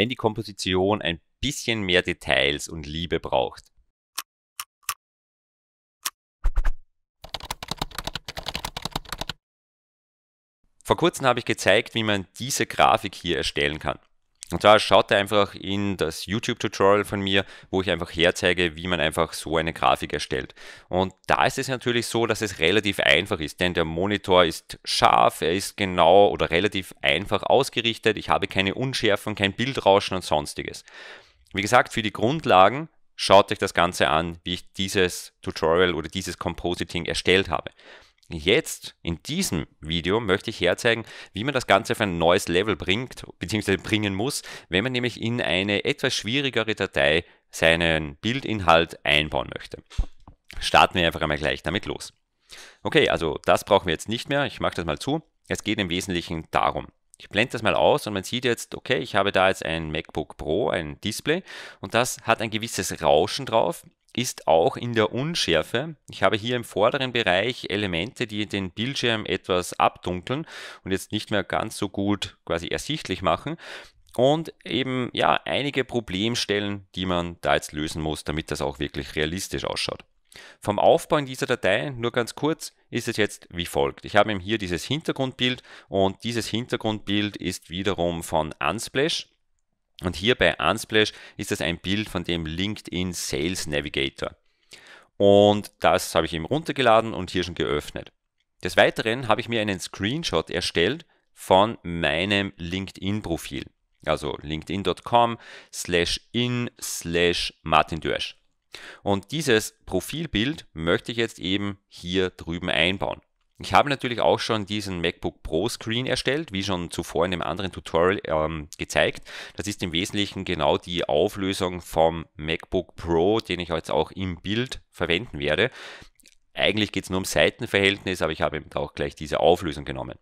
wenn die Komposition ein bisschen mehr Details und Liebe braucht. Vor kurzem habe ich gezeigt, wie man diese Grafik hier erstellen kann. Und zwar schaut da einfach in das YouTube-Tutorial von mir, wo ich einfach herzeige, wie man einfach so eine Grafik erstellt. Und da ist es natürlich so, dass es relativ einfach ist, denn der Monitor ist scharf, er ist genau oder relativ einfach ausgerichtet, ich habe keine Unschärfen, kein Bildrauschen und sonstiges. Wie gesagt, für die Grundlagen schaut euch das Ganze an, wie ich dieses Tutorial oder dieses Compositing erstellt habe. Jetzt, in diesem Video, möchte ich herzeigen, wie man das Ganze auf ein neues Level bringt, bzw. bringen muss, wenn man nämlich in eine etwas schwierigere Datei seinen Bildinhalt einbauen möchte. Starten wir einfach einmal gleich damit los. Okay, also das brauchen wir jetzt nicht mehr. Ich mache das mal zu. Es geht im Wesentlichen darum. Ich blende das mal aus und man sieht jetzt, okay, ich habe da jetzt ein MacBook Pro, ein Display und das hat ein gewisses Rauschen drauf ist auch in der Unschärfe. Ich habe hier im vorderen Bereich Elemente, die den Bildschirm etwas abdunkeln und jetzt nicht mehr ganz so gut quasi ersichtlich machen. Und eben ja einige Problemstellen, die man da jetzt lösen muss, damit das auch wirklich realistisch ausschaut. Vom Aufbau in dieser Datei, nur ganz kurz, ist es jetzt wie folgt. Ich habe eben hier dieses Hintergrundbild und dieses Hintergrundbild ist wiederum von Unsplash. Und hier bei Unsplash ist das ein Bild von dem LinkedIn Sales Navigator. Und das habe ich eben runtergeladen und hier schon geöffnet. Des Weiteren habe ich mir einen Screenshot erstellt von meinem LinkedIn-Profil. Also linkedin.com slash in slash Martin Dörsch. Und dieses Profilbild möchte ich jetzt eben hier drüben einbauen. Ich habe natürlich auch schon diesen MacBook Pro Screen erstellt, wie schon zuvor in dem anderen Tutorial ähm, gezeigt. Das ist im Wesentlichen genau die Auflösung vom MacBook Pro, den ich jetzt auch im Bild verwenden werde. Eigentlich geht es nur um Seitenverhältnis, aber ich habe eben auch gleich diese Auflösung genommen.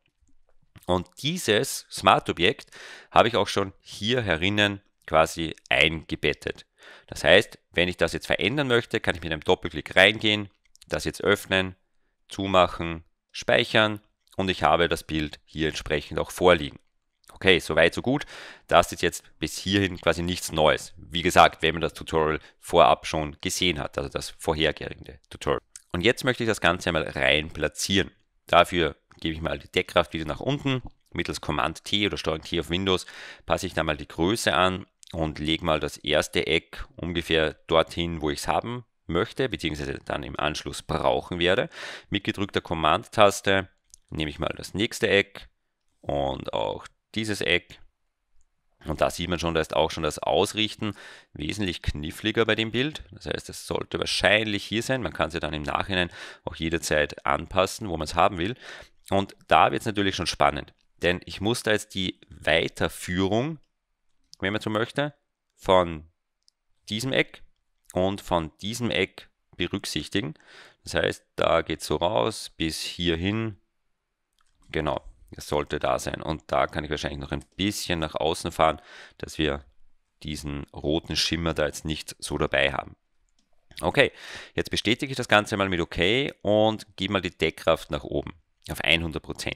Und dieses Smart-Objekt habe ich auch schon hier herinnen quasi eingebettet. Das heißt, wenn ich das jetzt verändern möchte, kann ich mit einem Doppelklick reingehen, das jetzt öffnen, zumachen, speichern und ich habe das Bild hier entsprechend auch vorliegen. Okay, soweit, so gut. Das ist jetzt bis hierhin quasi nichts Neues. Wie gesagt, wenn man das Tutorial vorab schon gesehen hat, also das vorhergehende Tutorial. Und jetzt möchte ich das Ganze einmal rein platzieren. Dafür gebe ich mal die Deckkraft wieder nach unten. Mittels Command T oder Steuerung T auf Windows passe ich dann mal die Größe an und lege mal das erste Eck ungefähr dorthin, wo ich es haben möchte, beziehungsweise dann im Anschluss brauchen werde. Mit gedrückter Command-Taste nehme ich mal das nächste Eck und auch dieses Eck. Und da sieht man schon, da ist auch schon das Ausrichten wesentlich kniffliger bei dem Bild. Das heißt, es sollte wahrscheinlich hier sein. Man kann es ja dann im Nachhinein auch jederzeit anpassen, wo man es haben will. Und da wird es natürlich schon spannend, denn ich muss da jetzt die Weiterführung, wenn man so möchte, von diesem Eck und von diesem Eck berücksichtigen. Das heißt, da geht es so raus bis hierhin. Genau, es sollte da sein. Und da kann ich wahrscheinlich noch ein bisschen nach außen fahren, dass wir diesen roten Schimmer da jetzt nicht so dabei haben. Okay, jetzt bestätige ich das Ganze mal mit OK und gebe mal die Deckkraft nach oben auf 100%.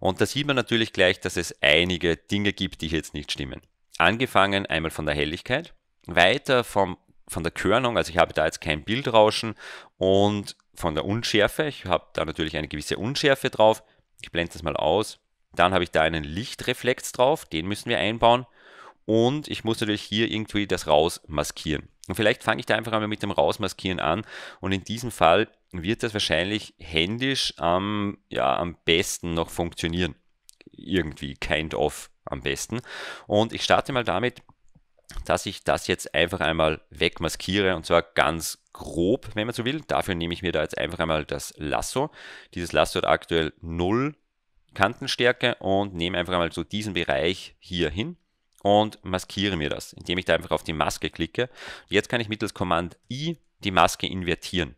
Und da sieht man natürlich gleich, dass es einige Dinge gibt, die hier jetzt nicht stimmen. Angefangen einmal von der Helligkeit, weiter vom von der Körnung, also ich habe da jetzt kein Bildrauschen und von der Unschärfe, ich habe da natürlich eine gewisse Unschärfe drauf. Ich blende das mal aus. Dann habe ich da einen Lichtreflex drauf, den müssen wir einbauen. Und ich muss natürlich hier irgendwie das rausmaskieren. Und vielleicht fange ich da einfach einmal mit dem Rausmaskieren an. Und in diesem Fall wird das wahrscheinlich händisch am, ja, am besten noch funktionieren. Irgendwie, kind of am besten. Und ich starte mal damit, dass ich das jetzt einfach einmal wegmaskiere und zwar ganz grob, wenn man so will. Dafür nehme ich mir da jetzt einfach einmal das Lasso. Dieses Lasso hat aktuell 0 Kantenstärke und nehme einfach einmal so diesen Bereich hier hin und maskiere mir das, indem ich da einfach auf die Maske klicke. Jetzt kann ich mittels Command I die Maske invertieren.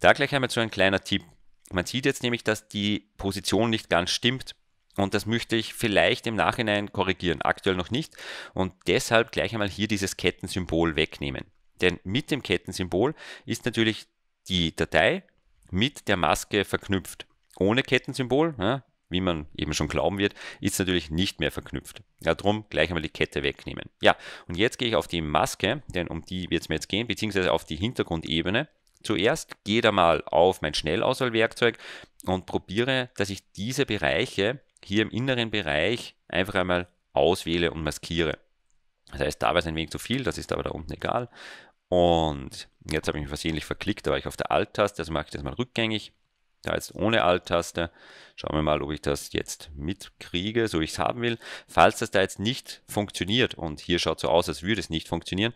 Da gleich einmal so ein kleiner Tipp. Man sieht jetzt nämlich, dass die Position nicht ganz stimmt. Und das möchte ich vielleicht im Nachhinein korrigieren, aktuell noch nicht. Und deshalb gleich einmal hier dieses Kettensymbol wegnehmen. Denn mit dem Kettensymbol ist natürlich die Datei mit der Maske verknüpft. Ohne Kettensymbol, ja, wie man eben schon glauben wird, ist natürlich nicht mehr verknüpft. Ja, darum gleich einmal die Kette wegnehmen. Ja, und jetzt gehe ich auf die Maske, denn um die wird es mir jetzt gehen, beziehungsweise auf die Hintergrundebene. Zuerst gehe da mal auf mein Schnellauswahlwerkzeug und probiere, dass ich diese Bereiche hier im inneren Bereich einfach einmal auswähle und maskiere. Das heißt, da war es ein wenig zu viel, das ist aber da unten egal. Und jetzt habe ich mich versehentlich verklickt, da war ich auf der Alt-Taste, also mache ich das mal rückgängig. Da jetzt ohne Alt-Taste. Schauen wir mal, ob ich das jetzt mitkriege, so wie ich es haben will. Falls das da jetzt nicht funktioniert, und hier schaut so aus, als würde es nicht funktionieren,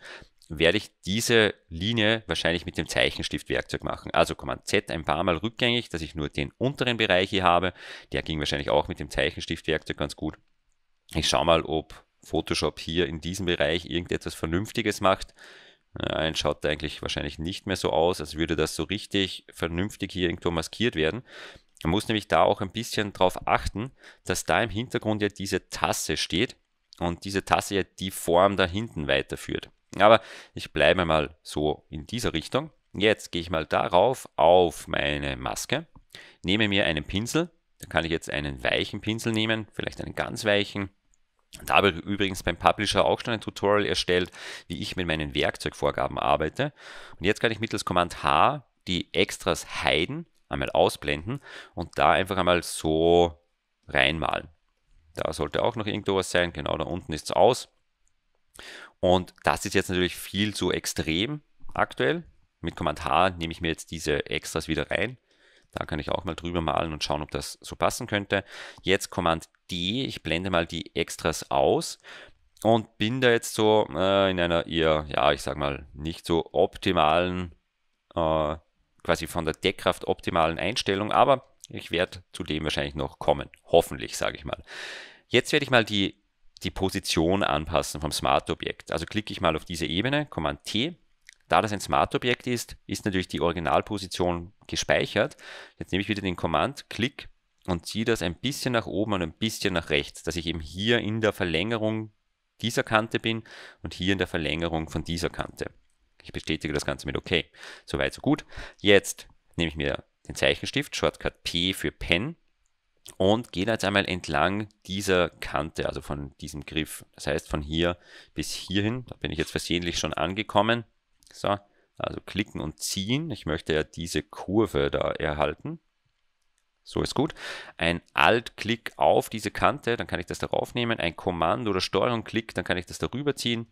werde ich diese Linie wahrscheinlich mit dem Zeichenstiftwerkzeug machen. Also Command Z ein paar Mal rückgängig, dass ich nur den unteren Bereich hier habe. Der ging wahrscheinlich auch mit dem Zeichenstiftwerkzeug ganz gut. Ich schaue mal, ob Photoshop hier in diesem Bereich irgendetwas Vernünftiges macht. Nein, äh, schaut eigentlich wahrscheinlich nicht mehr so aus, als würde das so richtig vernünftig hier irgendwo maskiert werden. Man muss nämlich da auch ein bisschen drauf achten, dass da im Hintergrund ja diese Tasse steht und diese Tasse ja die Form da hinten weiterführt. Aber ich bleibe mal so in dieser Richtung. Jetzt gehe ich mal darauf auf meine Maske, nehme mir einen Pinsel, da kann ich jetzt einen weichen Pinsel nehmen, vielleicht einen ganz weichen. Da habe ich übrigens beim Publisher auch schon ein Tutorial erstellt, wie ich mit meinen Werkzeugvorgaben arbeite. Und jetzt kann ich mittels Command H die Extras heiden, einmal ausblenden und da einfach einmal so reinmalen. Da sollte auch noch irgendwas sein, genau da unten ist es aus. Und das ist jetzt natürlich viel zu extrem aktuell. Mit Command H nehme ich mir jetzt diese Extras wieder rein. Da kann ich auch mal drüber malen und schauen, ob das so passen könnte. Jetzt Command D, ich blende mal die Extras aus und bin da jetzt so äh, in einer eher, ja, ich sag mal, nicht so optimalen, äh, quasi von der Deckkraft optimalen Einstellung, aber ich werde zu dem wahrscheinlich noch kommen. Hoffentlich, sage ich mal. Jetzt werde ich mal die die Position anpassen vom Smart-Objekt. Also klicke ich mal auf diese Ebene, Command T. Da das ein Smart-Objekt ist, ist natürlich die Originalposition gespeichert. Jetzt nehme ich wieder den Command-Klick und ziehe das ein bisschen nach oben und ein bisschen nach rechts, dass ich eben hier in der Verlängerung dieser Kante bin und hier in der Verlängerung von dieser Kante. Ich bestätige das Ganze mit OK. Soweit, so gut. Jetzt nehme ich mir den Zeichenstift, Shortcut P für Pen und gehen jetzt einmal entlang dieser Kante, also von diesem Griff. Das heißt, von hier bis hierhin, da bin ich jetzt versehentlich schon angekommen. So, also klicken und ziehen. Ich möchte ja diese Kurve da erhalten. So ist gut. Ein Alt-Klick auf diese Kante, dann kann ich das darauf nehmen. Ein Kommando- oder Steuerung-Klick, dann kann ich das darüber ziehen.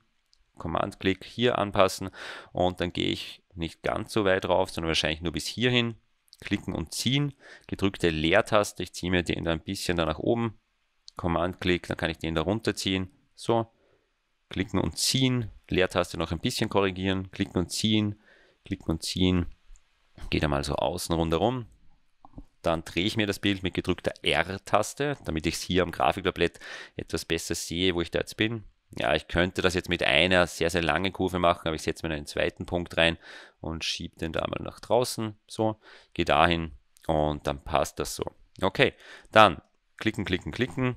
Command-Klick hier anpassen und dann gehe ich nicht ganz so weit rauf, sondern wahrscheinlich nur bis hierhin klicken und ziehen. Gedrückte Leertaste, ich ziehe mir den da ein bisschen da nach oben. Command-Klick, dann kann ich den da runterziehen. So, klicken und ziehen. Leertaste noch ein bisschen korrigieren. Klicken und ziehen. Klicken und ziehen. Geht einmal so außen rundherum. Dann drehe ich mir das Bild mit gedrückter R-Taste, damit ich es hier am Grafiktablett etwas besser sehe, wo ich da jetzt bin ja, ich könnte das jetzt mit einer sehr, sehr langen Kurve machen, aber ich setze mir einen zweiten Punkt rein und schiebe den da mal nach draußen, so, gehe dahin und dann passt das so. Okay, dann klicken, klicken, klicken,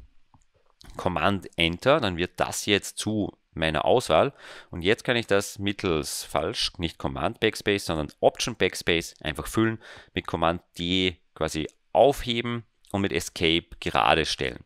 Command Enter, dann wird das jetzt zu meiner Auswahl. Und jetzt kann ich das mittels falsch, nicht Command Backspace, sondern Option Backspace einfach füllen, mit Command D quasi aufheben und mit Escape gerade stellen.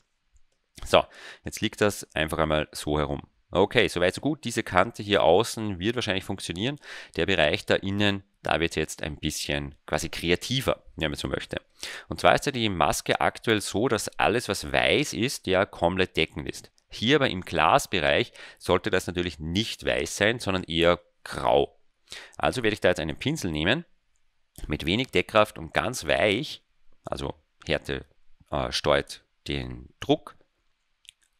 So, jetzt liegt das einfach einmal so herum. Okay, soweit so gut. Diese Kante hier außen wird wahrscheinlich funktionieren. Der Bereich da innen, da wird jetzt ein bisschen quasi kreativer, wenn man so möchte. Und zwar ist ja die Maske aktuell so, dass alles, was weiß ist, ja komplett deckend ist. Hier aber im Glasbereich sollte das natürlich nicht weiß sein, sondern eher grau. Also werde ich da jetzt einen Pinsel nehmen, mit wenig Deckkraft und ganz weich, also Härte äh, steuert den Druck,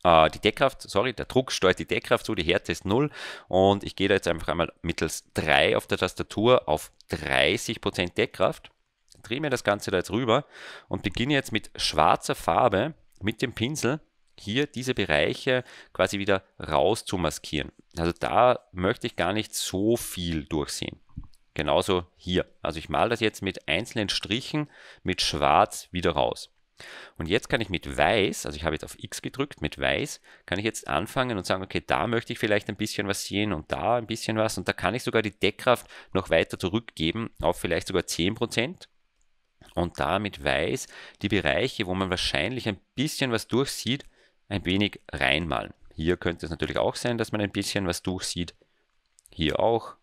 äh, die Deckkraft, sorry, der Druck steuert die Deckkraft zu, die Härte ist 0 und ich gehe da jetzt einfach einmal mittels 3 auf der Tastatur auf 30% Deckkraft, drehe mir das Ganze da jetzt rüber und beginne jetzt mit schwarzer Farbe mit dem Pinsel hier diese Bereiche quasi wieder raus zu maskieren. Also da möchte ich gar nicht so viel durchsehen. Genauso hier. Also ich male das jetzt mit einzelnen Strichen mit Schwarz wieder raus. Und jetzt kann ich mit weiß, also ich habe jetzt auf X gedrückt, mit weiß kann ich jetzt anfangen und sagen, okay, da möchte ich vielleicht ein bisschen was sehen und da ein bisschen was. Und da kann ich sogar die Deckkraft noch weiter zurückgeben auf vielleicht sogar 10% und da mit weiß die Bereiche, wo man wahrscheinlich ein bisschen was durchsieht, ein wenig reinmalen. Hier könnte es natürlich auch sein, dass man ein bisschen was durchsieht. Hier auch.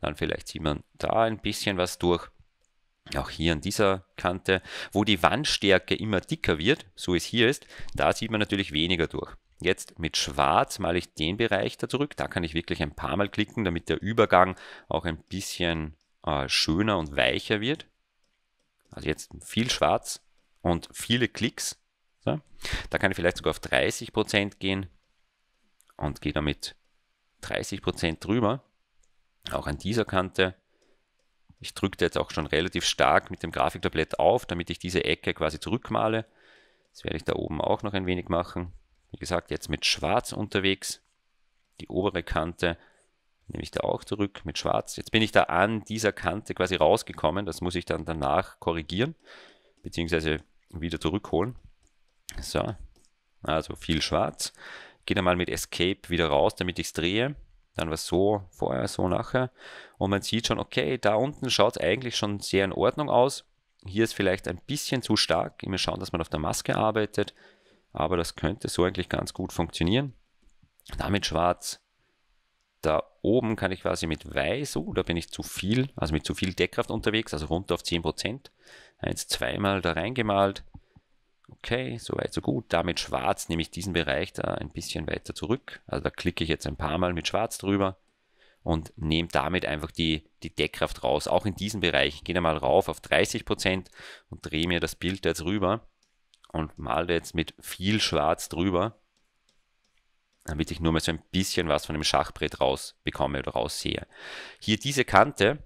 Dann vielleicht sieht man da ein bisschen was durch auch hier an dieser Kante, wo die Wandstärke immer dicker wird, so wie es hier ist, da sieht man natürlich weniger durch. Jetzt mit Schwarz male ich den Bereich da zurück, da kann ich wirklich ein paar Mal klicken, damit der Übergang auch ein bisschen äh, schöner und weicher wird. Also jetzt viel Schwarz und viele Klicks. So. Da kann ich vielleicht sogar auf 30% gehen und gehe damit 30% drüber. Auch an dieser Kante ich drücke jetzt auch schon relativ stark mit dem Grafiktablett auf, damit ich diese Ecke quasi zurückmale. Das werde ich da oben auch noch ein wenig machen. Wie gesagt, jetzt mit Schwarz unterwegs. Die obere Kante nehme ich da auch zurück mit Schwarz. Jetzt bin ich da an dieser Kante quasi rausgekommen. Das muss ich dann danach korrigieren, bzw. wieder zurückholen. So, also viel Schwarz. Gehe dann mal mit Escape wieder raus, damit ich es drehe. Dann war es so vorher, so nachher. Und man sieht schon, okay, da unten schaut es eigentlich schon sehr in Ordnung aus. Hier ist vielleicht ein bisschen zu stark. Immer schauen, dass man auf der Maske arbeitet. Aber das könnte so eigentlich ganz gut funktionieren. Damit schwarz. Da oben kann ich quasi mit weiß, oh, da bin ich zu viel, also mit zu viel Deckkraft unterwegs, also runter auf 10%. Eins, zweimal da reingemalt. Okay, soweit, so gut. Damit schwarz nehme ich diesen Bereich da ein bisschen weiter zurück. Also da klicke ich jetzt ein paar Mal mit schwarz drüber und nehme damit einfach die, die Deckkraft raus. Auch in diesem Bereich. Ich gehe da mal rauf auf 30% und drehe mir das Bild jetzt rüber und male jetzt mit viel Schwarz drüber, damit ich nur mal so ein bisschen was von dem Schachbrett rausbekomme oder raussehe. Hier diese Kante,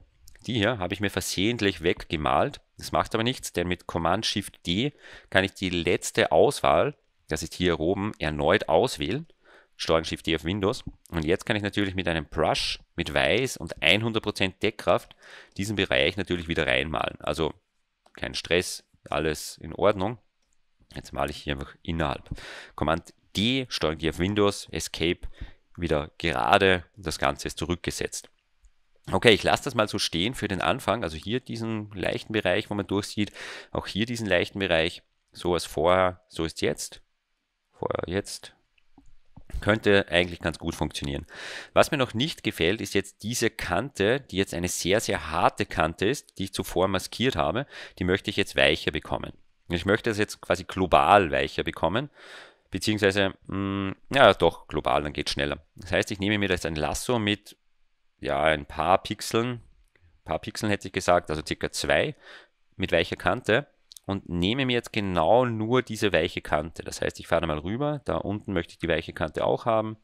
die hier habe ich mir versehentlich weggemalt. Das macht aber nichts, denn mit Command-Shift-D kann ich die letzte Auswahl, das ist hier oben, erneut auswählen. steuern shift d auf Windows. Und jetzt kann ich natürlich mit einem Brush, mit Weiß und 100% Deckkraft diesen Bereich natürlich wieder reinmalen. Also kein Stress, alles in Ordnung. Jetzt male ich hier einfach innerhalb. Command D, steuern D auf Windows, Escape, wieder gerade. Das Ganze ist zurückgesetzt. Okay, ich lasse das mal so stehen für den Anfang. Also hier diesen leichten Bereich, wo man durchsieht, auch hier diesen leichten Bereich. So als vorher, so ist jetzt. Vorher, jetzt. Könnte eigentlich ganz gut funktionieren. Was mir noch nicht gefällt, ist jetzt diese Kante, die jetzt eine sehr, sehr harte Kante ist, die ich zuvor maskiert habe. Die möchte ich jetzt weicher bekommen. Ich möchte das jetzt quasi global weicher bekommen beziehungsweise, mh, mm, ja doch, global, dann geht schneller. Das heißt, ich nehme mir jetzt ein Lasso mit ja, ein paar Pixeln, ein paar Pixeln hätte ich gesagt, also circa zwei mit weicher Kante und nehme mir jetzt genau nur diese weiche Kante. Das heißt, ich fahre mal rüber, da unten möchte ich die weiche Kante auch haben,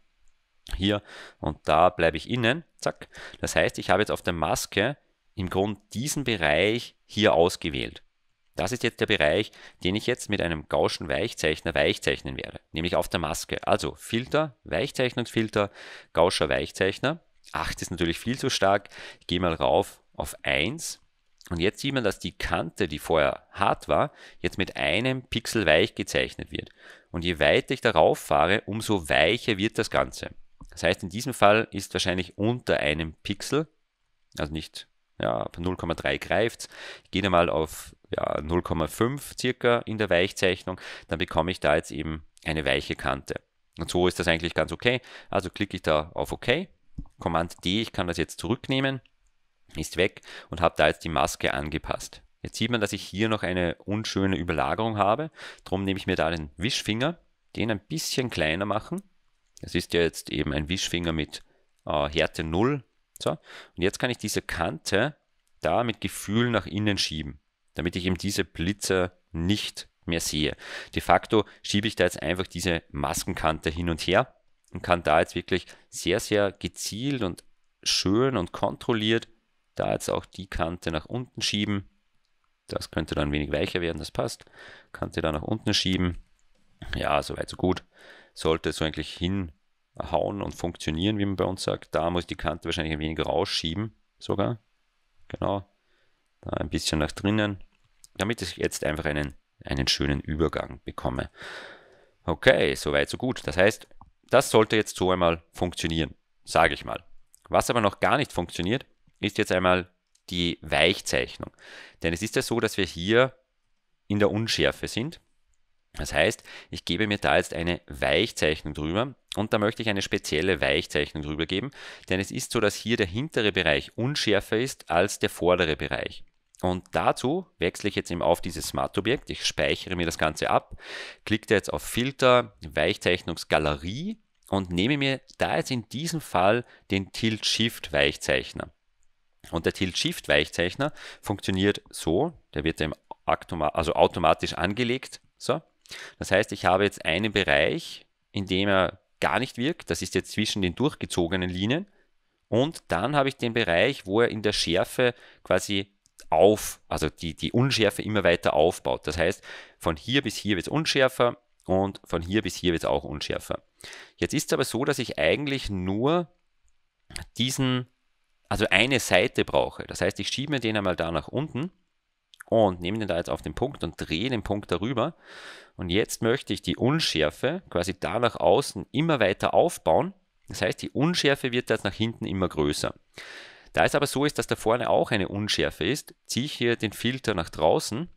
hier und da bleibe ich innen, zack. Das heißt, ich habe jetzt auf der Maske im Grunde diesen Bereich hier ausgewählt. Das ist jetzt der Bereich, den ich jetzt mit einem Gaußschen Weichzeichner weichzeichnen werde, nämlich auf der Maske. Also Filter, Weichzeichnungsfilter, Gausscher Weichzeichner 8 ist natürlich viel zu stark. Ich gehe mal rauf auf 1. Und jetzt sieht man, dass die Kante, die vorher hart war, jetzt mit einem Pixel weich gezeichnet wird. Und je weiter ich darauf fahre, umso weicher wird das Ganze. Das heißt, in diesem Fall ist wahrscheinlich unter einem Pixel, also nicht ja, 0,3 greift Ich gehe mal auf ja, 0,5 circa in der Weichzeichnung, dann bekomme ich da jetzt eben eine weiche Kante. Und so ist das eigentlich ganz okay. Also klicke ich da auf OK Command D, ich kann das jetzt zurücknehmen, ist weg und habe da jetzt die Maske angepasst. Jetzt sieht man, dass ich hier noch eine unschöne Überlagerung habe. Darum nehme ich mir da den Wischfinger, den ein bisschen kleiner machen. Das ist ja jetzt eben ein Wischfinger mit äh, Härte 0. So. Und jetzt kann ich diese Kante da mit Gefühl nach innen schieben, damit ich eben diese Blitzer nicht mehr sehe. De facto schiebe ich da jetzt einfach diese Maskenkante hin und her und kann da jetzt wirklich sehr, sehr gezielt und schön und kontrolliert da jetzt auch die Kante nach unten schieben. Das könnte dann wenig weicher werden, das passt. Kante da nach unten schieben. Ja, soweit so gut. Sollte so eigentlich hinhauen und funktionieren, wie man bei uns sagt. Da muss die Kante wahrscheinlich ein wenig rausschieben, sogar. Genau. Da ein bisschen nach drinnen, damit ich jetzt einfach einen, einen schönen Übergang bekomme. Okay, soweit so gut. Das heißt, das sollte jetzt so einmal funktionieren, sage ich mal. Was aber noch gar nicht funktioniert, ist jetzt einmal die Weichzeichnung. Denn es ist ja so, dass wir hier in der Unschärfe sind. Das heißt, ich gebe mir da jetzt eine Weichzeichnung drüber und da möchte ich eine spezielle Weichzeichnung drüber geben, denn es ist so, dass hier der hintere Bereich unschärfer ist als der vordere Bereich. Und dazu wechsle ich jetzt eben auf dieses Smart-Objekt, ich speichere mir das Ganze ab, klicke jetzt auf Filter, Weichzeichnungsgalerie und nehme mir da jetzt in diesem Fall den Tilt-Shift-Weichzeichner. Und der Tilt-Shift-Weichzeichner funktioniert so, der wird eben automa also automatisch angelegt. So. Das heißt, ich habe jetzt einen Bereich, in dem er gar nicht wirkt, das ist jetzt zwischen den durchgezogenen Linien. Und dann habe ich den Bereich, wo er in der Schärfe quasi auf, also die, die Unschärfe immer weiter aufbaut. Das heißt, von hier bis hier wird es unschärfer, und von hier bis hier wird es auch unschärfer. Jetzt ist es aber so, dass ich eigentlich nur diesen, also eine Seite brauche. Das heißt, ich schiebe mir den einmal da nach unten und nehme den da jetzt auf den Punkt und drehe den Punkt darüber. Und jetzt möchte ich die Unschärfe quasi da nach außen immer weiter aufbauen. Das heißt, die Unschärfe wird jetzt nach hinten immer größer. Da es aber so ist, dass da vorne auch eine Unschärfe ist, ziehe ich hier den Filter nach draußen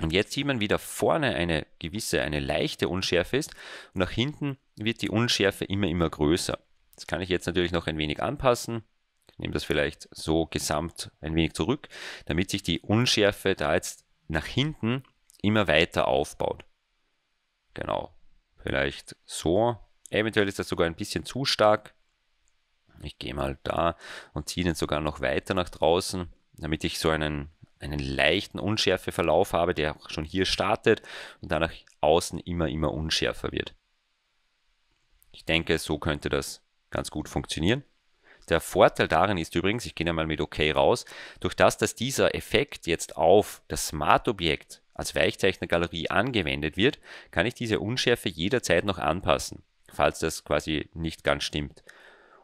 und jetzt sieht man, wie da vorne eine gewisse, eine leichte Unschärfe ist und nach hinten wird die Unschärfe immer, immer größer. Das kann ich jetzt natürlich noch ein wenig anpassen. Ich nehme das vielleicht so gesamt ein wenig zurück, damit sich die Unschärfe da jetzt nach hinten immer weiter aufbaut. Genau. Vielleicht so. Eventuell ist das sogar ein bisschen zu stark. Ich gehe mal da und ziehe den sogar noch weiter nach draußen, damit ich so einen einen leichten Unschärfeverlauf habe, der auch schon hier startet und dann nach außen immer, immer unschärfer wird. Ich denke, so könnte das ganz gut funktionieren. Der Vorteil darin ist übrigens, ich gehe einmal mit OK raus, durch das, dass dieser Effekt jetzt auf das Smart-Objekt als Weichzeichnergalerie angewendet wird, kann ich diese Unschärfe jederzeit noch anpassen, falls das quasi nicht ganz stimmt.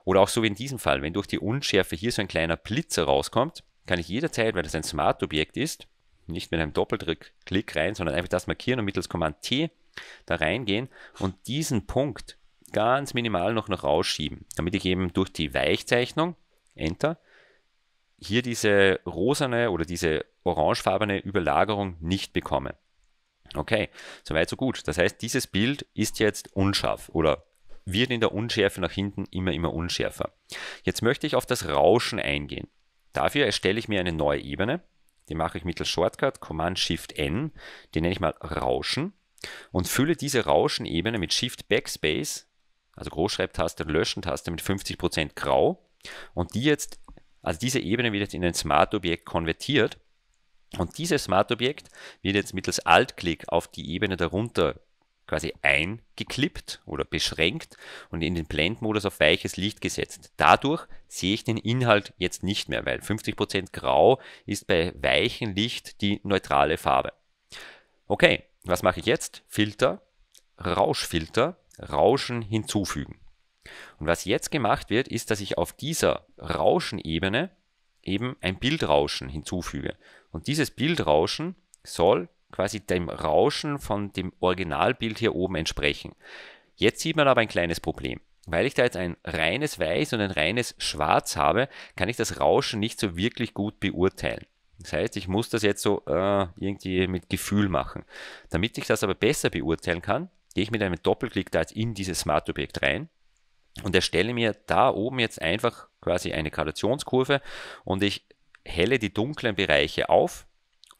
Oder auch so wie in diesem Fall, wenn durch die Unschärfe hier so ein kleiner Blitzer rauskommt, kann ich jederzeit, weil das ein Smart-Objekt ist, nicht mit einem Doppelklick rein, sondern einfach das markieren und mittels Command T da reingehen und diesen Punkt ganz minimal noch, noch rausschieben, damit ich eben durch die Weichzeichnung, Enter, hier diese rosane oder diese orangefarbene Überlagerung nicht bekomme. Okay, soweit so gut. Das heißt, dieses Bild ist jetzt unscharf oder wird in der Unschärfe nach hinten immer, immer unschärfer. Jetzt möchte ich auf das Rauschen eingehen. Dafür erstelle ich mir eine neue Ebene. Die mache ich mittels Shortcut Command Shift N. Die nenne ich mal Rauschen und fülle diese Rauschenebene mit Shift Backspace, also Großschreibtaste und Löschen-Taste mit 50% grau und die jetzt, also diese Ebene wird jetzt in ein Smart-Objekt konvertiert und dieses Smart-Objekt wird jetzt mittels Alt-Klick auf die Ebene darunter quasi eingeklippt oder beschränkt und in den Blendmodus auf weiches Licht gesetzt. Dadurch sehe ich den Inhalt jetzt nicht mehr, weil 50% Grau ist bei weichem Licht die neutrale Farbe. Okay, was mache ich jetzt? Filter, Rauschfilter, Rauschen hinzufügen. Und was jetzt gemacht wird, ist, dass ich auf dieser Rauschenebene eben ein Bildrauschen hinzufüge. Und dieses Bildrauschen soll quasi dem Rauschen von dem Originalbild hier oben entsprechen. Jetzt sieht man aber ein kleines Problem. Weil ich da jetzt ein reines Weiß und ein reines Schwarz habe, kann ich das Rauschen nicht so wirklich gut beurteilen. Das heißt, ich muss das jetzt so äh, irgendwie mit Gefühl machen. Damit ich das aber besser beurteilen kann, gehe ich mit einem Doppelklick da jetzt in dieses Smart-Objekt rein und erstelle mir da oben jetzt einfach quasi eine Gradationskurve und ich helle die dunklen Bereiche auf,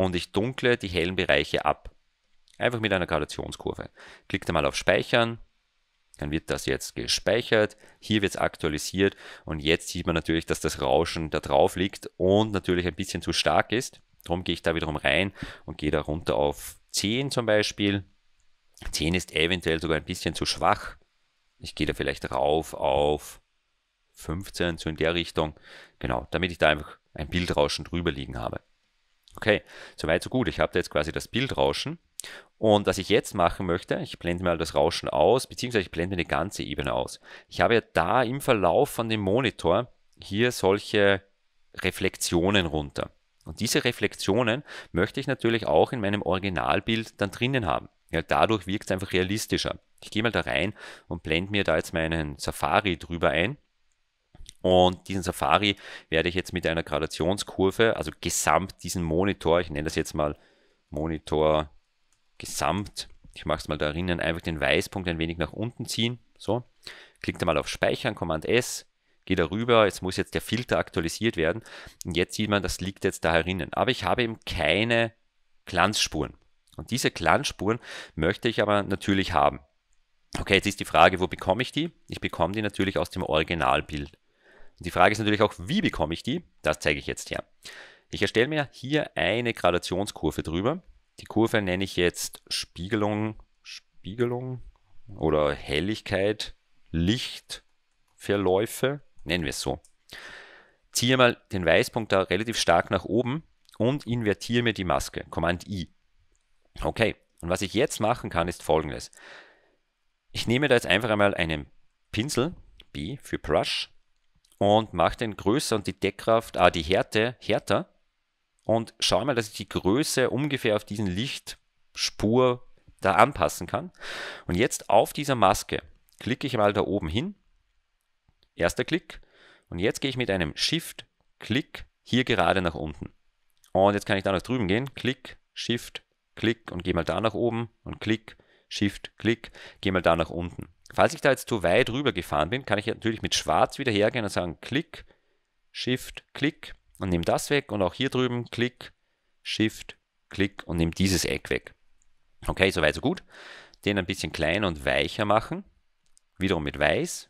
und ich dunkle die hellen Bereiche ab. Einfach mit einer Gradationskurve. Klickt einmal auf Speichern, dann wird das jetzt gespeichert, hier wird es aktualisiert und jetzt sieht man natürlich, dass das Rauschen da drauf liegt und natürlich ein bisschen zu stark ist. Darum gehe ich da wiederum rein und gehe da runter auf 10 zum Beispiel. 10 ist eventuell sogar ein bisschen zu schwach. Ich gehe da vielleicht rauf auf 15, so in der Richtung. Genau, damit ich da einfach ein Bildrauschen drüber liegen habe. Okay, soweit so gut. Ich habe da jetzt quasi das Bildrauschen. Und was ich jetzt machen möchte, ich blende mal das Rauschen aus, beziehungsweise ich blende eine ganze Ebene aus. Ich habe ja da im Verlauf von dem Monitor hier solche Reflektionen runter. Und diese Reflektionen möchte ich natürlich auch in meinem Originalbild dann drinnen haben. Ja, dadurch wirkt es einfach realistischer. Ich gehe mal da rein und blende mir da jetzt meinen Safari drüber ein. Und diesen Safari werde ich jetzt mit einer Gradationskurve, also gesamt diesen Monitor, ich nenne das jetzt mal Monitor gesamt, ich mache es mal darinnen, einfach den Weißpunkt ein wenig nach unten ziehen. So, klickt einmal auf Speichern, Command S, gehe darüber, jetzt muss jetzt der Filter aktualisiert werden. Und jetzt sieht man, das liegt jetzt da herinnen. Aber ich habe eben keine Glanzspuren. Und diese Glanzspuren möchte ich aber natürlich haben. Okay, jetzt ist die Frage, wo bekomme ich die? Ich bekomme die natürlich aus dem Originalbild. Und die Frage ist natürlich auch, wie bekomme ich die? Das zeige ich jetzt her. Ich erstelle mir hier eine Gradationskurve drüber. Die Kurve nenne ich jetzt Spiegelung, Spiegelung oder Helligkeit, Lichtverläufe, nennen wir es so. Ziehe mal den Weißpunkt da relativ stark nach oben und invertiere mir die Maske. Command I. Okay, und was ich jetzt machen kann, ist folgendes. Ich nehme da jetzt einfach einmal einen Pinsel, B für Brush, und mach den größer und die Deckkraft, ah, die Härte härter und schau mal, dass ich die Größe ungefähr auf diesen Lichtspur da anpassen kann. Und jetzt auf dieser Maske klicke ich mal da oben hin. Erster Klick. Und jetzt gehe ich mit einem Shift-Klick hier gerade nach unten. Und jetzt kann ich da nach drüben gehen. Klick, Shift, Klick und gehe mal da nach oben und Klick, Shift, Klick, gehe mal da nach unten. Falls ich da jetzt zu weit rüber gefahren bin, kann ich natürlich mit Schwarz wieder hergehen und sagen Klick, Shift, Klick und nehme das weg und auch hier drüben Klick, Shift, Klick und nehme dieses Eck weg. Okay, soweit so gut. Den ein bisschen kleiner und weicher machen. Wiederum mit Weiß.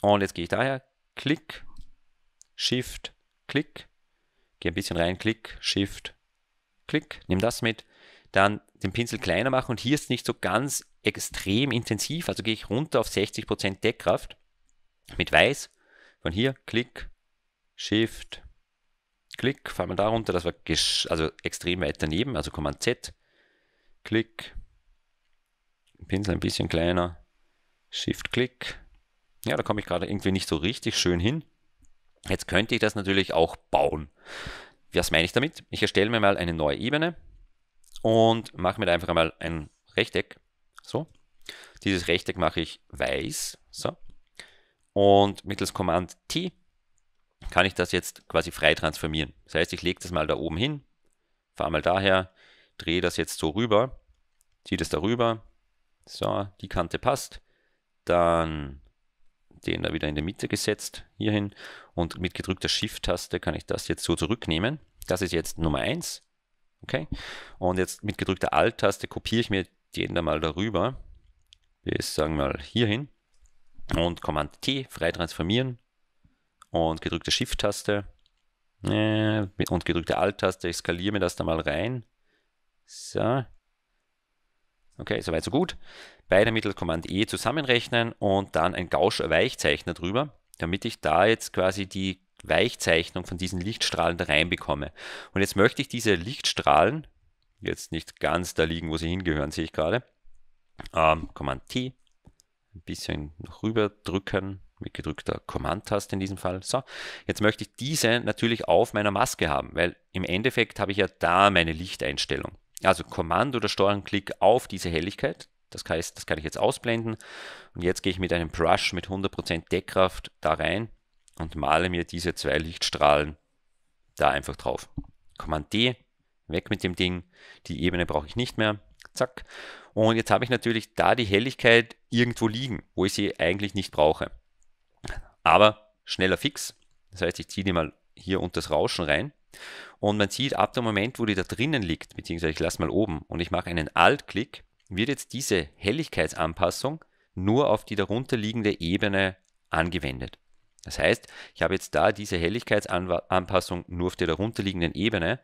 Und jetzt gehe ich daher Klick, Shift, Klick. Gehe ein bisschen rein, Klick, Shift, Klick. Nimm das mit. Dann den Pinsel kleiner machen und hier ist nicht so ganz extrem intensiv, also gehe ich runter auf 60% Deckkraft mit Weiß. Von hier, Klick, Shift, Klick, fahren wir da runter, das war also extrem weit daneben, also Command Z, Klick, Pinsel ein bisschen kleiner, Shift, Klick. Ja, da komme ich gerade irgendwie nicht so richtig schön hin. Jetzt könnte ich das natürlich auch bauen. Was meine ich damit? Ich erstelle mir mal eine neue Ebene und mache mir da einfach einmal ein Rechteck so. Dieses Rechteck mache ich weiß. So. Und mittels Command T kann ich das jetzt quasi frei transformieren. Das heißt, ich lege das mal da oben hin, fahre mal daher, drehe das jetzt so rüber, ziehe das darüber. So, die Kante passt. Dann den da wieder in die Mitte gesetzt, hierhin. Und mit gedrückter Shift-Taste kann ich das jetzt so zurücknehmen. Das ist jetzt Nummer 1. Okay. Und jetzt mit gedrückter Alt-Taste kopiere ich mir gehen da mal darüber, bis sagen wir mal hierhin und Command T frei transformieren und gedrückte Shift-Taste äh, und gedrückte Alt-Taste. Ich skaliere mir das da mal rein. So. Okay, soweit so gut. Beide Mittel Command E zusammenrechnen und dann ein Gauss-Weichzeichner drüber, damit ich da jetzt quasi die Weichzeichnung von diesen Lichtstrahlen da reinbekomme. Und jetzt möchte ich diese Lichtstrahlen jetzt nicht ganz da liegen, wo sie hingehören, sehe ich gerade. Ähm, Command T, ein bisschen rüber drücken mit gedrückter Command-Taste in diesem Fall. So, jetzt möchte ich diese natürlich auf meiner Maske haben, weil im Endeffekt habe ich ja da meine Lichteinstellung. Also Command oder steuerung auf diese Helligkeit. Das heißt, das kann ich jetzt ausblenden. Und jetzt gehe ich mit einem Brush mit 100% Deckkraft da rein und male mir diese zwei Lichtstrahlen da einfach drauf. Command D weg mit dem Ding, die Ebene brauche ich nicht mehr, zack. Und jetzt habe ich natürlich da die Helligkeit irgendwo liegen, wo ich sie eigentlich nicht brauche. Aber schneller fix, das heißt, ich ziehe die mal hier unter das Rauschen rein und man sieht ab dem Moment, wo die da drinnen liegt, beziehungsweise ich lasse mal oben und ich mache einen Alt-Klick, wird jetzt diese Helligkeitsanpassung nur auf die darunter liegende Ebene angewendet. Das heißt, ich habe jetzt da diese Helligkeitsanpassung nur auf der darunterliegenden Ebene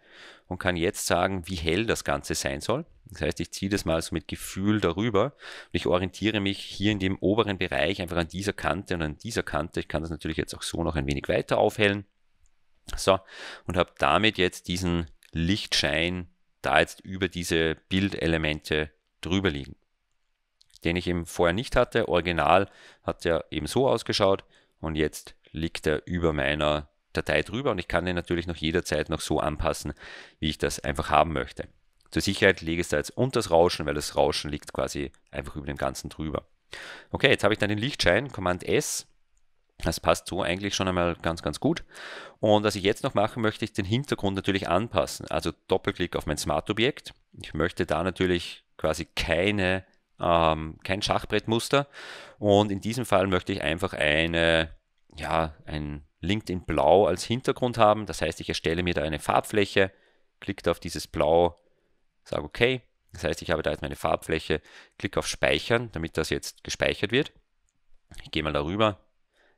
und kann jetzt sagen, wie hell das Ganze sein soll. Das heißt, ich ziehe das mal so mit Gefühl darüber und ich orientiere mich hier in dem oberen Bereich einfach an dieser Kante und an dieser Kante. Ich kann das natürlich jetzt auch so noch ein wenig weiter aufhellen. So, und habe damit jetzt diesen Lichtschein da jetzt über diese Bildelemente drüber liegen. Den ich eben vorher nicht hatte. Original hat ja eben so ausgeschaut und jetzt liegt er über meiner Datei drüber und ich kann ihn natürlich noch jederzeit noch so anpassen, wie ich das einfach haben möchte. Zur Sicherheit lege ich es da jetzt unter das Rauschen, weil das Rauschen liegt quasi einfach über dem Ganzen drüber. Okay, jetzt habe ich dann den Lichtschein, Command S. Das passt so eigentlich schon einmal ganz, ganz gut. Und was ich jetzt noch machen möchte, ist den Hintergrund natürlich anpassen. Also Doppelklick auf mein Smart-Objekt. Ich möchte da natürlich quasi keine ähm, kein Schachbrettmuster. Und in diesem Fall möchte ich einfach eine, ja, ein LinkedIn Blau als Hintergrund haben. Das heißt, ich erstelle mir da eine Farbfläche, klicke auf dieses Blau, sage OK. Das heißt, ich habe da jetzt meine Farbfläche, klicke auf Speichern, damit das jetzt gespeichert wird. Ich gehe mal darüber.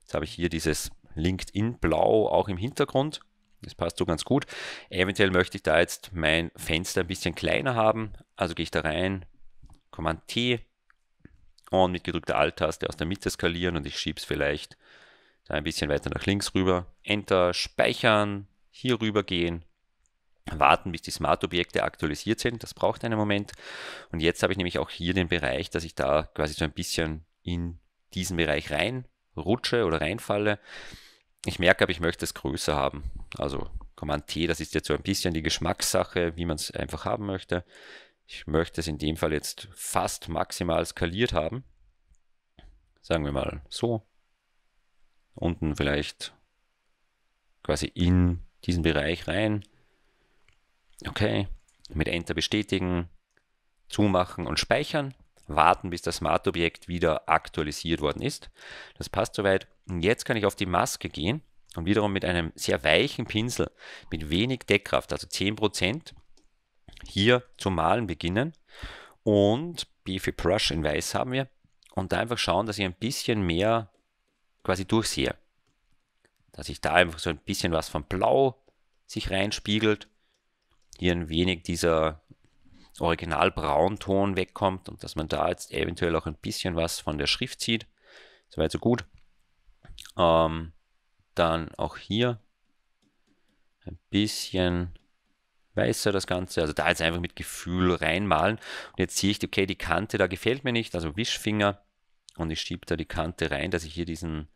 Jetzt habe ich hier dieses LinkedIn Blau auch im Hintergrund. Das passt so ganz gut. Eventuell möchte ich da jetzt mein Fenster ein bisschen kleiner haben. Also gehe ich da rein, Command T und mit gedrückter Alt-Taste aus der Mitte skalieren und ich schiebe es vielleicht da ein bisschen weiter nach links rüber. Enter, speichern, hier rüber gehen, warten, bis die Smart-Objekte aktualisiert sind. Das braucht einen Moment. Und jetzt habe ich nämlich auch hier den Bereich, dass ich da quasi so ein bisschen in diesen Bereich reinrutsche oder reinfalle. Ich merke aber, ich möchte es größer haben. Also Command T, das ist jetzt so ein bisschen die Geschmackssache, wie man es einfach haben möchte. Ich möchte es in dem Fall jetzt fast maximal skaliert haben. Sagen wir mal so. Unten vielleicht quasi in diesen Bereich rein. Okay, mit Enter bestätigen, zumachen und speichern. Warten, bis das Smart-Objekt wieder aktualisiert worden ist. Das passt soweit. Und jetzt kann ich auf die Maske gehen und wiederum mit einem sehr weichen Pinsel, mit wenig Deckkraft, also 10%, hier zu malen beginnen und Beefy Brush in weiß haben wir und da einfach schauen, dass ich ein bisschen mehr quasi durchsehe. Dass ich da einfach so ein bisschen was von Blau sich reinspiegelt, hier ein wenig dieser Originalbraunton wegkommt und dass man da jetzt eventuell auch ein bisschen was von der Schrift sieht. Soweit so gut. Ähm, dann auch hier ein bisschen weißer das Ganze. Also da jetzt einfach mit Gefühl reinmalen. Und jetzt sehe ich, okay, die Kante da gefällt mir nicht, also Wischfinger. Und ich schiebe da die Kante rein, dass ich hier diesen,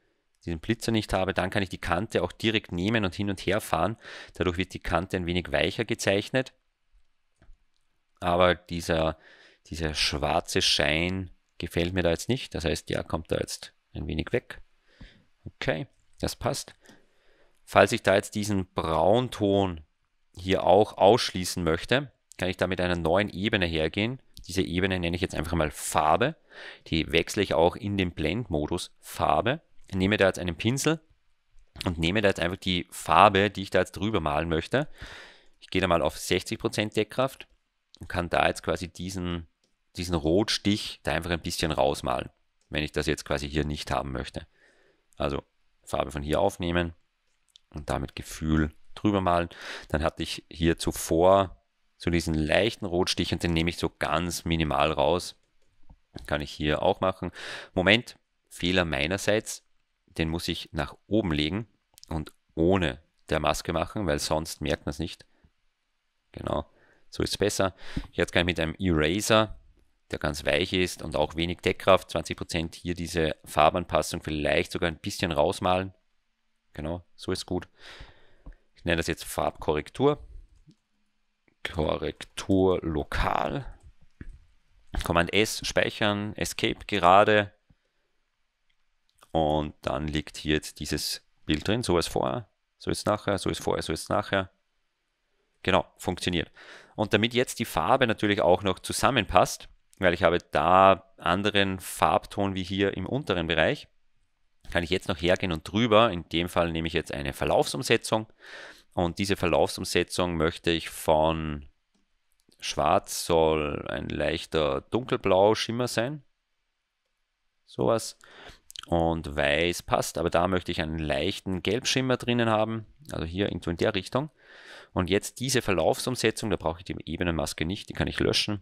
diesen Blitzer nicht habe. Dann kann ich die Kante auch direkt nehmen und hin und her fahren. Dadurch wird die Kante ein wenig weicher gezeichnet. Aber dieser, dieser schwarze Schein gefällt mir da jetzt nicht. Das heißt, der kommt da jetzt ein wenig weg. Okay, das passt. Falls ich da jetzt diesen Braunton hier auch ausschließen möchte, kann ich da mit einer neuen Ebene hergehen. Diese Ebene nenne ich jetzt einfach mal Farbe. Die wechsle ich auch in den Blend-Modus Farbe. Ich nehme da jetzt einen Pinsel und nehme da jetzt einfach die Farbe, die ich da jetzt drüber malen möchte. Ich gehe da mal auf 60% Deckkraft und kann da jetzt quasi diesen, diesen Rotstich da einfach ein bisschen rausmalen, wenn ich das jetzt quasi hier nicht haben möchte. Also Farbe von hier aufnehmen und damit Gefühl drüber malen. Dann hatte ich hier zuvor so diesen leichten Rotstich und den nehme ich so ganz minimal raus. Kann ich hier auch machen. Moment, Fehler meinerseits, den muss ich nach oben legen und ohne der Maske machen, weil sonst merkt man es nicht. Genau, so ist es besser. Jetzt kann ich mit einem Eraser, der ganz weich ist und auch wenig Deckkraft, 20% hier diese Farbanpassung vielleicht sogar ein bisschen rausmalen. Genau, so ist gut ich nenne das jetzt Farbkorrektur, Korrektur lokal, Command S speichern, Escape gerade und dann liegt hier jetzt dieses Bild drin, so ist vorher, so ist nachher, so ist vorher, so ist nachher. Genau, funktioniert. Und damit jetzt die Farbe natürlich auch noch zusammenpasst, weil ich habe da anderen Farbton wie hier im unteren Bereich, kann ich jetzt noch hergehen und drüber. In dem Fall nehme ich jetzt eine Verlaufsumsetzung und diese Verlaufsumsetzung möchte ich von Schwarz soll ein leichter dunkelblau Schimmer sein. Sowas. Und Weiß passt, aber da möchte ich einen leichten Gelbschimmer drinnen haben. Also hier irgendwo in der Richtung. Und jetzt diese Verlaufsumsetzung, da brauche ich die Ebenenmaske nicht, die kann ich löschen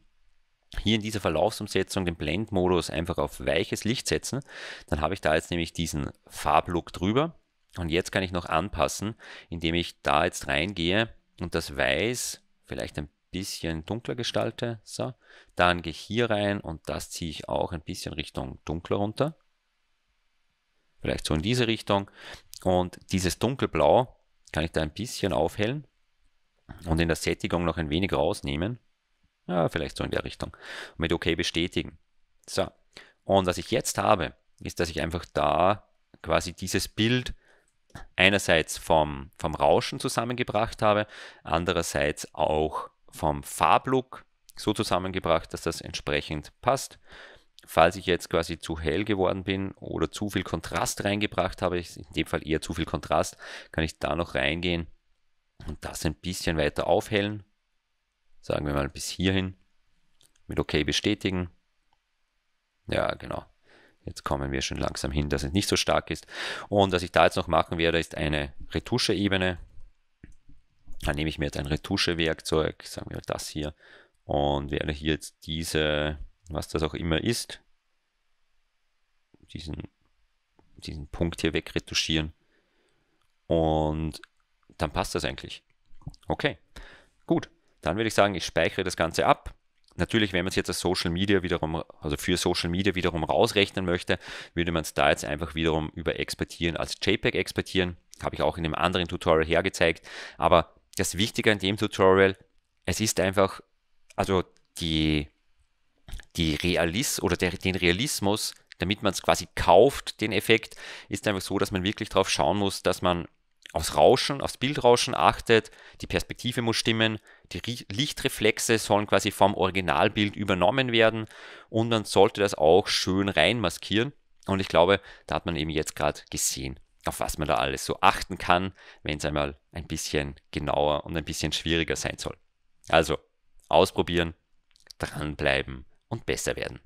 hier in dieser Verlaufsumsetzung den Blendmodus einfach auf weiches Licht setzen. Dann habe ich da jetzt nämlich diesen Farblook drüber. Und jetzt kann ich noch anpassen, indem ich da jetzt reingehe und das Weiß vielleicht ein bisschen dunkler gestalte. So, dann gehe ich hier rein und das ziehe ich auch ein bisschen Richtung dunkler runter. Vielleicht so in diese Richtung. Und dieses dunkelblau kann ich da ein bisschen aufhellen und in der Sättigung noch ein wenig rausnehmen. Ja, vielleicht so in der Richtung. mit OK bestätigen. So. Und was ich jetzt habe, ist, dass ich einfach da quasi dieses Bild einerseits vom, vom Rauschen zusammengebracht habe, andererseits auch vom Farblook so zusammengebracht, dass das entsprechend passt. Falls ich jetzt quasi zu hell geworden bin oder zu viel Kontrast reingebracht habe, in dem Fall eher zu viel Kontrast, kann ich da noch reingehen und das ein bisschen weiter aufhellen Sagen wir mal bis hierhin. Mit OK bestätigen. Ja, genau. Jetzt kommen wir schon langsam hin, dass es nicht so stark ist. Und was ich da jetzt noch machen werde, ist eine Retusche-Ebene. Dann nehme ich mir jetzt ein Retusche-Werkzeug, sagen wir das hier, und werde hier jetzt diese, was das auch immer ist, diesen, diesen Punkt hier wegretuschieren. Und dann passt das eigentlich. Okay, gut. Dann würde ich sagen, ich speichere das Ganze ab. Natürlich, wenn man es jetzt als Social Media wiederum, also für Social Media wiederum rausrechnen möchte, würde man es da jetzt einfach wiederum über exportieren als JPEG exportieren. Habe ich auch in einem anderen Tutorial hergezeigt. Aber das Wichtige an dem Tutorial, es ist einfach, also die, die Realis oder der, den Realismus, damit man es quasi kauft, den Effekt, ist einfach so, dass man wirklich darauf schauen muss, dass man aufs Rauschen, aufs Bildrauschen achtet, die Perspektive muss stimmen, die Lichtreflexe sollen quasi vom Originalbild übernommen werden und man sollte das auch schön reinmaskieren. Und ich glaube, da hat man eben jetzt gerade gesehen, auf was man da alles so achten kann, wenn es einmal ein bisschen genauer und ein bisschen schwieriger sein soll. Also ausprobieren, dranbleiben und besser werden.